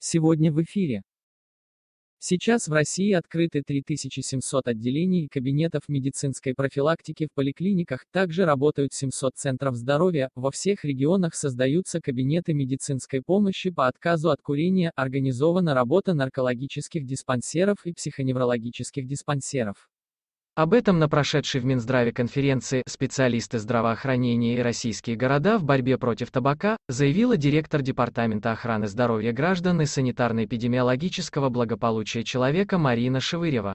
Сегодня в эфире. Сейчас в России открыты 3700 отделений и кабинетов медицинской профилактики в поликлиниках, также работают 700 центров здоровья, во всех регионах создаются кабинеты медицинской помощи по отказу от курения, организована работа наркологических диспансеров и психоневрологических диспансеров. Об этом на прошедшей в Минздраве конференции специалисты здравоохранения и российские города в борьбе против табака заявила директор Департамента охраны здоровья граждан и санитарно-эпидемиологического благополучия человека Марина Шевырева.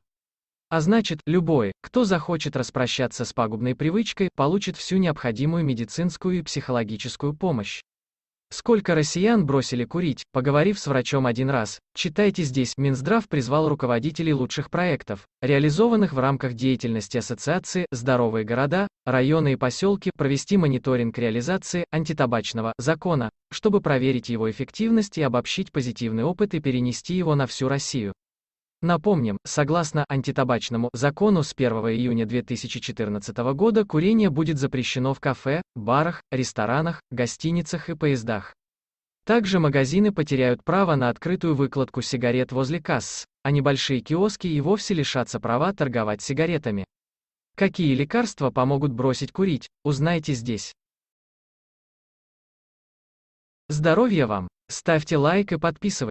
А значит, любой, кто захочет распрощаться с пагубной привычкой, получит всю необходимую медицинскую и психологическую помощь. Сколько россиян бросили курить, поговорив с врачом один раз. Читайте здесь, Минздрав призвал руководителей лучших проектов, реализованных в рамках деятельности ассоциации «Здоровые города», районы и поселки, провести мониторинг реализации антитабачного закона, чтобы проверить его эффективность и обобщить позитивный опыт и перенести его на всю Россию. Напомним, согласно антитабачному закону с 1 июня 2014 года курение будет запрещено в кафе, барах, ресторанах, гостиницах и поездах. Также магазины потеряют право на открытую выкладку сигарет возле касс, а небольшие киоски и вовсе лишатся права торговать сигаретами. Какие лекарства помогут бросить курить, узнайте здесь. Здоровья вам! Ставьте лайк и подписывайтесь.